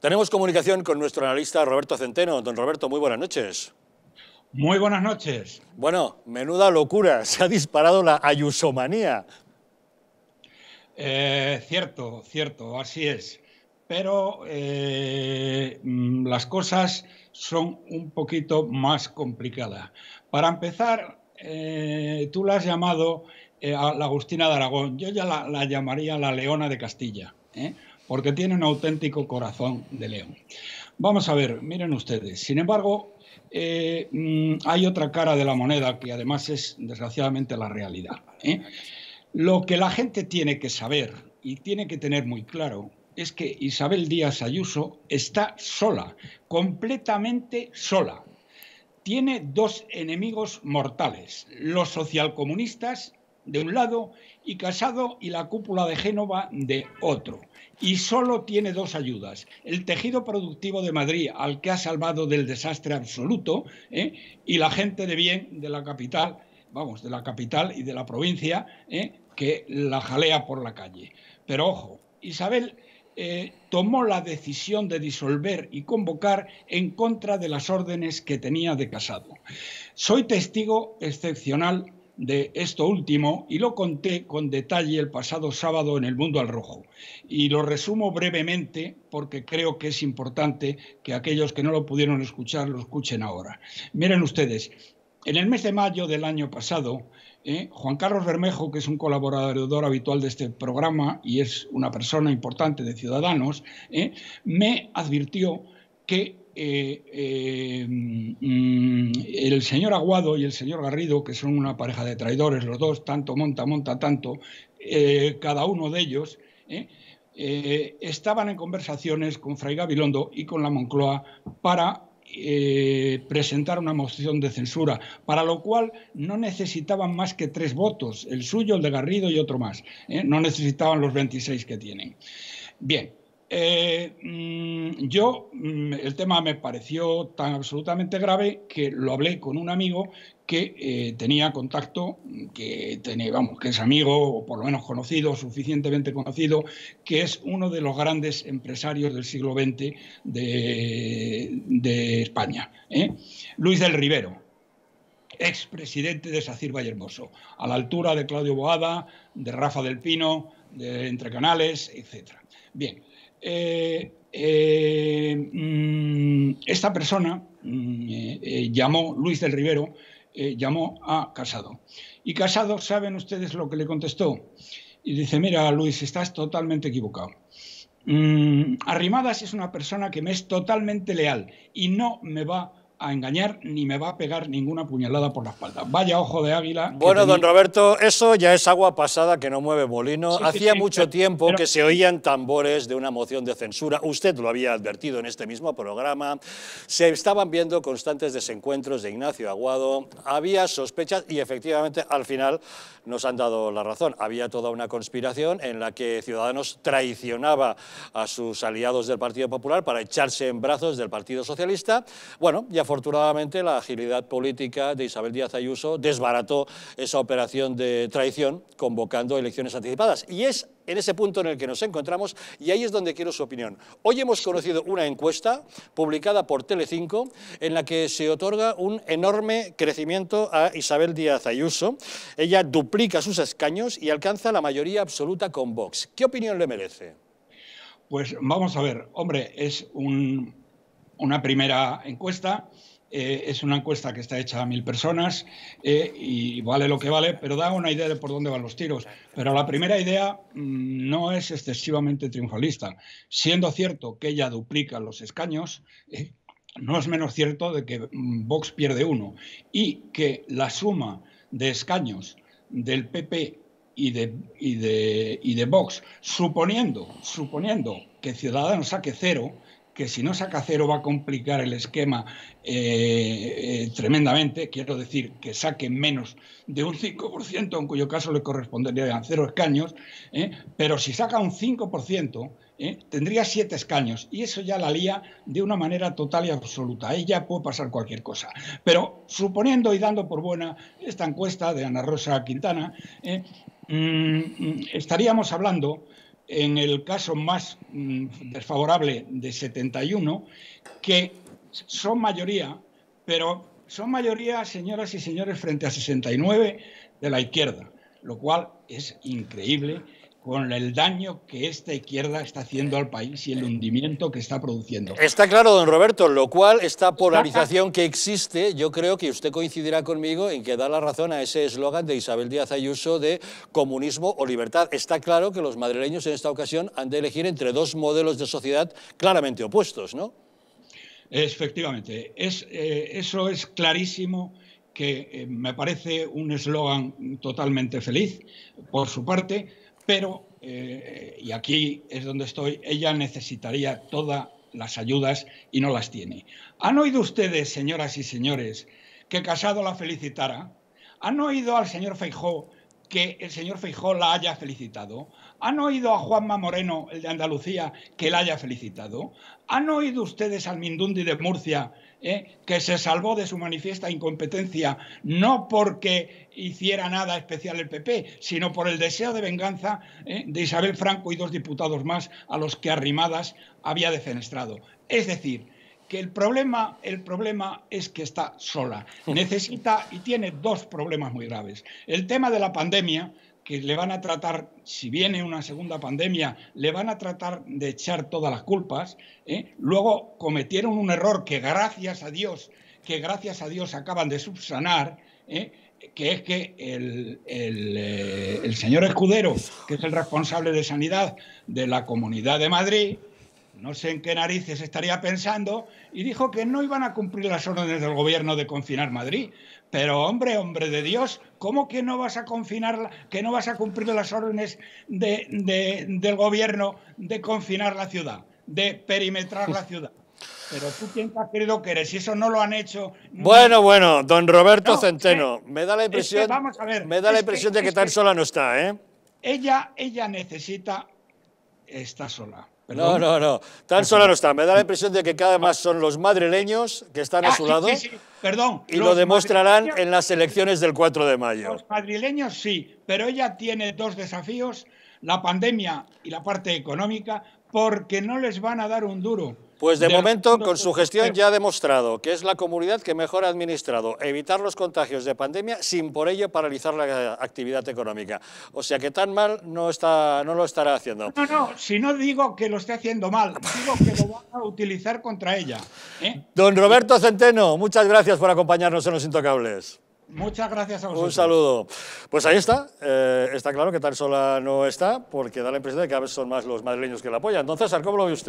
Tenemos comunicación con nuestro analista Roberto Centeno. Don Roberto, muy buenas noches. Muy buenas noches. Bueno, menuda locura, se ha disparado la ayusomanía. Eh, cierto, cierto, así es. Pero eh, mm, las cosas son un poquito más complicadas. Para empezar, eh, tú la has llamado la Agustina de Aragón, yo ya la, la llamaría la Leona de Castilla porque tiene un auténtico corazón de león. Vamos a ver, miren ustedes, sin embargo, eh, mm, hay otra cara de la moneda que además es desgraciadamente la realidad. ¿eh? Lo que la gente tiene que saber y tiene que tener muy claro es que Isabel Díaz Ayuso está sola, completamente sola. Tiene dos enemigos mortales, los socialcomunistas de un lado y Casado y la cúpula de Génova de otro. Y solo tiene dos ayudas. El tejido productivo de Madrid, al que ha salvado del desastre absoluto, ¿eh? y la gente de bien de la capital, vamos, de la capital y de la provincia, ¿eh? que la jalea por la calle. Pero ojo, Isabel eh, tomó la decisión de disolver y convocar en contra de las órdenes que tenía de Casado. Soy testigo excepcional de esto último y lo conté con detalle el pasado sábado en El Mundo al Rojo. Y lo resumo brevemente porque creo que es importante que aquellos que no lo pudieron escuchar lo escuchen ahora. Miren ustedes, en el mes de mayo del año pasado, ¿eh? Juan Carlos Bermejo, que es un colaborador habitual de este programa y es una persona importante de Ciudadanos, ¿eh? me advirtió que eh, eh, mm, el señor Aguado y el señor Garrido, que son una pareja de traidores los dos, tanto monta, monta, tanto, eh, cada uno de ellos, estaban en conversaciones con Fray Gabilondo y con la Moncloa para presentar una moción de censura, para lo cual no necesitaban más que tres votos, el suyo, el de Garrido y otro más. No necesitaban los 26 que tienen. Bien, mm, yo, mm, el tema me pareció tan absolutamente grave que lo hablé con un amigo que eh, tenía contacto, que, tenía, que es amigo, o por lo menos conocido, suficientemente conocido, que es uno de los grandes empresarios del siglo XX de, España, ¿eh? Luis del Rivero, expresidente de Sacir Valle Hermoso, a la altura de Claudio Boada, de Rafa del Pino, de Entre Canales, etc. Bien, eh, eh, mm, esta persona mm, eh, llamó, Luis del Rivero, llamó a Casado. Y Casado, ¿saben ustedes lo que le contestó? Y dice, mira, Luis, estás totalmente equivocado. Mm, Arrimadas es una persona que me es totalmente leal y no me va a engañar ni me va a pegar ninguna puñalada por la espalda. Vaya ojo de águila. Bueno, don Roberto, eso ya es agua pasada que no mueve molino. Hacía mucho tiempo que se oían tambores de una moción de censura. Usted lo había advertido en este mismo programa. Se estaban viendo constantes desencuentros de Ignacio Aguado. Había sospechas y efectivamente al final nos han dado la razón. Había toda una conspiración en la que Ciudadanos traicionaba a sus aliados del Partido Popular para echarse en brazos del Partido Socialista. Bueno, ya afortunadamente la agilidad política de Isabel Díaz Ayuso desbarató esa operación de traición convocando elecciones anticipadas. Y es en ese punto en el que nos encontramos y ahí es donde quiero su opinión. Hoy hemos conocido una encuesta publicada por Telecinco en la que se otorga un enorme crecimiento a Isabel Díaz Ayuso. Ella duplica sus escaños y alcanza la mayoría absoluta con Vox. ¿Qué opinión le merece? Pues vamos a ver, hombre, es un una primera encuesta. Eh, es una encuesta que está hecha a mil personas eh, y vale lo que vale, pero da una idea de por dónde van los tiros. Pero la primera idea mm, no es excesivamente triunfalista. Siendo cierto que ella duplica los escaños, eh, no es menos cierto de que mm, Vox pierde uno y que la suma de escaños del PP y de, y de, Vox, suponiendo, suponiendo que Ciudadanos saque cero, que si no saca cero va a complicar el esquema eh, eh, tremendamente, quiero decir que saque menos de un 5%, en cuyo caso le corresponderían cero escaños, ¿eh? pero si saca un 5%, tendría siete escaños y eso ya la lía de una manera total y absoluta. Ahí ya puede pasar cualquier cosa. Pero suponiendo y dando por buena esta encuesta de Ana Rosa Quintana, mm, mm, estaríamos hablando en el caso más mm, desfavorable de 71, que son mayoría, pero son mayoría, señoras y señores, frente a 69 de la izquierda, lo cual es increíble con el daño que esta izquierda está haciendo al país y el hundimiento que está produciendo. Está claro, don Roberto, lo cual esta polarización que existe, yo creo que usted coincidirá conmigo en que da la razón a ese eslogan de Isabel Díaz Ayuso de comunismo o libertad. Está claro que los madrileños en esta ocasión han de elegir entre dos modelos de sociedad claramente opuestos, ¿no? Efectivamente, es, eh, eso es clarísimo que eh, me parece un eslogan totalmente feliz por su parte pero, eh, y aquí es donde estoy, ella necesitaría todas las ayudas y no las tiene. ¿Han oído ustedes, señoras y señores, que Casado la felicitara? ¿Han oído al señor Feijó que el señor Feijó la haya felicitado? ¿Han oído a Juanma Moreno, el de Andalucía, que la haya felicitado? ¿Han oído ustedes al Mindundi de Murcia, eh, que se salvó de su manifiesta incompetencia, no porque hiciera nada especial el PP, sino por el deseo de venganza eh, de Isabel Franco y dos diputados más a los que Arrimadas había defenestrado? Es decir, que el problema, el problema es que está sola. Necesita y tiene dos problemas muy graves. El tema de la pandemia, que le van a tratar, si viene una segunda pandemia, le van a tratar de echar todas las culpas. ¿eh? Luego cometieron un error que gracias a Dios, que gracias a Dios acaban de subsanar. ¿eh? que es que eh, el señor Escudero, que es el responsable de sanidad de la Comunidad de Madrid, no sé en qué narices estaría pensando, y dijo que no iban a cumplir las órdenes del gobierno de confinar Madrid. Pero hombre, hombre de Dios, ¿cómo que no vas a confinar, que no vas a cumplir las órdenes de, del gobierno de confinar la ciudad, de perimetrar la ciudad? Pero tú quién te has querido que eres, y eso no lo han hecho. Bueno, bueno, don Roberto Centeno, me da la impresión, me da la impresión de que tan sola no está, ¿eh? Ella, ella necesita, estar sola no, no, no. Tan sola no está. Me da la impresión de que cada más son los madrileños que están a ah, su lado. Perdón. Y lo demostrarán en las elecciones del 4 de mayo. Los madrileños sí, pero ella tiene dos desafíos, la pandemia y la parte económica, porque no les van a dar un duro. Pues de, momento, con su gestión ya ha demostrado que es la comunidad que mejor ha administrado evitar los contagios de pandemia sin por ello paralizar la actividad económica. O sea que tan mal no, está, no lo estará haciendo. No, no, si no digo que lo esté haciendo mal, digo que lo van a utilizar contra ella. ¿eh? Don Roberto Centeno, muchas gracias por acompañarnos en Los Intocables. Muchas gracias a Un saludo. Pues ahí está. Eh, está claro que tan sola no está, porque da la impresión de que a veces son más los madrileños que la apoyan. Entonces, ¿cómo lo ve usted?